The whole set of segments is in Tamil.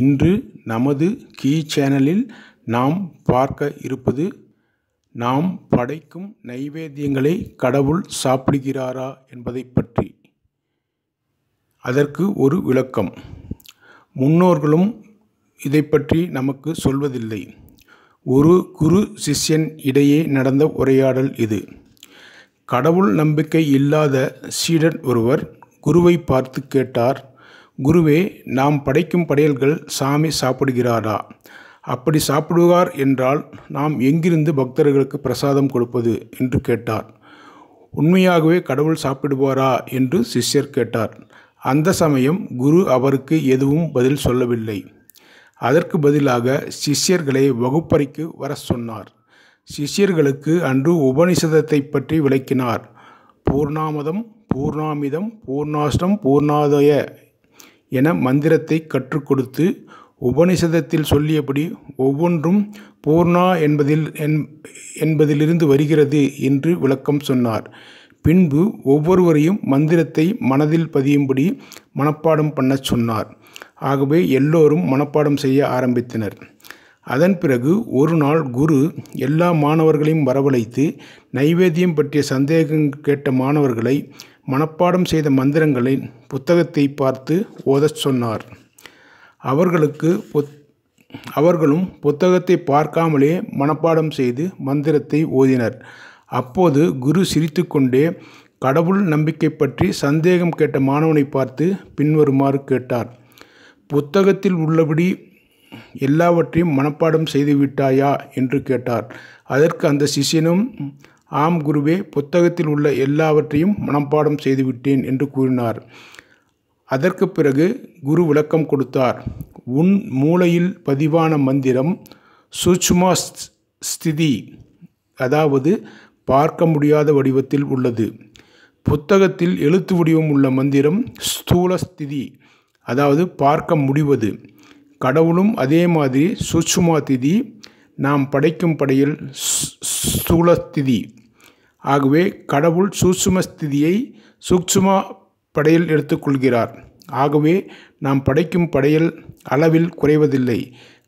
இன்று நமது கீ சேனலில் நாம் பார்க்க இருப்பது நாம் படைக்கும் நைவேத்தியங்களை கடவுள் சாப்பிடுகிறாரா என்பதை பற்றி அதற்கு ஒரு விளக்கம் முன்னோர்களும் இதை பற்றி நமக்கு சொல்வதில்லை ஒரு குரு சிஷ்யன் இடையே நடந்த உரையாடல் இது கடவுள் நம்பிக்கை இல்லாத சீடன் ஒருவர் குருவை பார்த்து கேட்டார் குருவே நாம் படைக்கும் படையல்கள் சாமி சாப்பிடுகிறாரா அப்படி சாப்பிடுவார் என்றால் நாம் எங்கிருந்து பக்தர்களுக்கு பிரசாதம் கொடுப்பது என்று கேட்டார் உண்மையாகவே கடவுள் சாப்பிடுவாரா என்று சிஷ்யர் கேட்டார் அந்த சமயம் குரு அவருக்கு எதுவும் பதில் சொல்லவில்லை அதற்கு பதிலாக சிஷ்யர்களை வகுப்பறைக்கு வர சொன்னார் சிஷ்யர்களுக்கு அன்று உபனிஷதத்தை பற்றி விளக்கினார் பூர்ணாமதம் பூர்ணாமிதம் பூர்ணாஷ்டம் பூர்ணாதய என மந்திரத்தை கற்றுக் கொடுத்து உபனிஷதத்தில் சொல்லியபடி ஒவ்வொன்றும் பூர்ணா என்பதில் என்பதிலிருந்து வருகிறது என்று விளக்கம் சொன்னார் பின்பு ஒவ்வொருவரையும் மந்திரத்தை மனதில் பதியும்படி மனப்பாடம் பண்ணச் சொன்னார் ஆகவே எல்லோரும் மனப்பாடம் செய்ய ஆரம்பித்தனர் அதன் பிறகு ஒரு நாள் குரு எல்லா மாணவர்களையும் வரவழைத்து நைவேத்தியம் பற்றிய சந்தேகம் கேட்ட மாணவர்களை மனப்பாடம் செய்த மந்திரங்களின் புத்தகத்தை பார்த்து ஓதச் சொன்னார் அவர்களுக்கு அவர்களும் புத்தகத்தை பார்க்காமலே மனப்பாடம் செய்து மந்திரத்தை ஓதினர் அப்போது குரு சிரித்துக்கொண்டே கடவுள் நம்பிக்கை பற்றி சந்தேகம் கேட்ட மாணவனை பார்த்து பின்வருமாறு கேட்டார் புத்தகத்தில் உள்ளபடி எல்லாவற்றையும் மனப்பாடம் செய்து விட்டாயா என்று கேட்டார் அதற்கு அந்த சிஷியனும் ஆம் குருவே புத்தகத்தில் உள்ள எல்லாவற்றையும் மனப்பாடம் செய்துவிட்டேன் என்று கூறினார் அதற்கு பிறகு குரு விளக்கம் கொடுத்தார் உன் மூளையில் பதிவான மந்திரம் சூட்சுமா ஸ்திதி அதாவது பார்க்க முடியாத வடிவத்தில் உள்ளது புத்தகத்தில் எழுத்து வடிவம் உள்ள மந்திரம் ஸ்தூல ஸ்திதி அதாவது பார்க்க முடிவது கடவுளும் அதே மாதிரி சூட்சுமா திதி நாம் படைக்கும் படையில் ஸ்தூலஸ்திதி ஆகவே கடவுள் சூட்சும ஸ்திதியை சூக்ஷும படையில் எடுத்துக்கொள்கிறார் ஆகவே நாம் படைக்கும் படையல் அளவில் குறைவதில்லை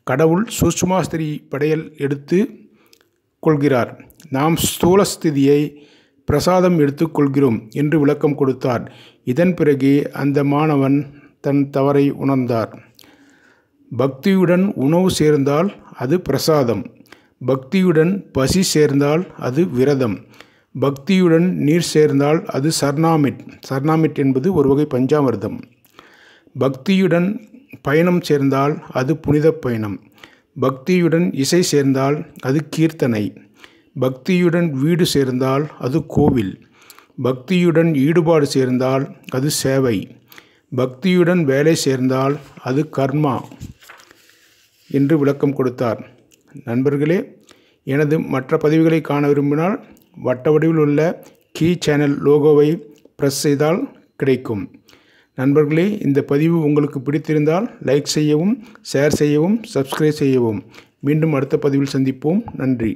கடவுள் சூஷ்மாஸ்திரி படையல் எடுத்து கொள்கிறார் நாம் ஸ்தூலஸ்திதியை பிரசாதம் எடுத்துக்கொள்கிறோம் என்று விளக்கம் கொடுத்தார் இதன் பிறகு அந்த மாணவன் தன் தவறை உணர்ந்தார் பக்தியுடன் உணவு சேர்ந்தால் அது பிரசாதம் பக்தியுடன் பசி சேர்ந்தால் அது விரதம் பக்தியுடன் நீர் சேர்ந்தால் அது சர்ணாமிட் சர்ணாமிட் என்பது ஒரு வகை பஞ்சாமிர்தம் பக்தியுடன் பயணம் சேர்ந்தால் அது புனித பயணம் பக்தியுடன் இசை சேர்ந்தால் அது கீர்த்தனை பக்தியுடன் வீடு சேர்ந்தால் அது கோவில் பக்தியுடன் ஈடுபாடு சேர்ந்தால் அது சேவை பக்தியுடன் வேலை சேர்ந்தால் அது கர்மா என்று விளக்கம் கொடுத்தார் நண்பர்களே எனது மற்ற பதிவுகளை காண விரும்பினால் வட்ட வடிவில் உள்ள கீ சேனல் லோகோவை ப்ரெஸ் செய்தால் கிடைக்கும் நண்பர்களே இந்த பதிவு உங்களுக்கு பிடித்திருந்தால் லைக் செய்யவும் ஷேர் செய்யவும் சப்ஸ்கிரைப் செய்யவும் மீண்டும் அடுத்த பதிவில் சந்திப்போம் நன்றி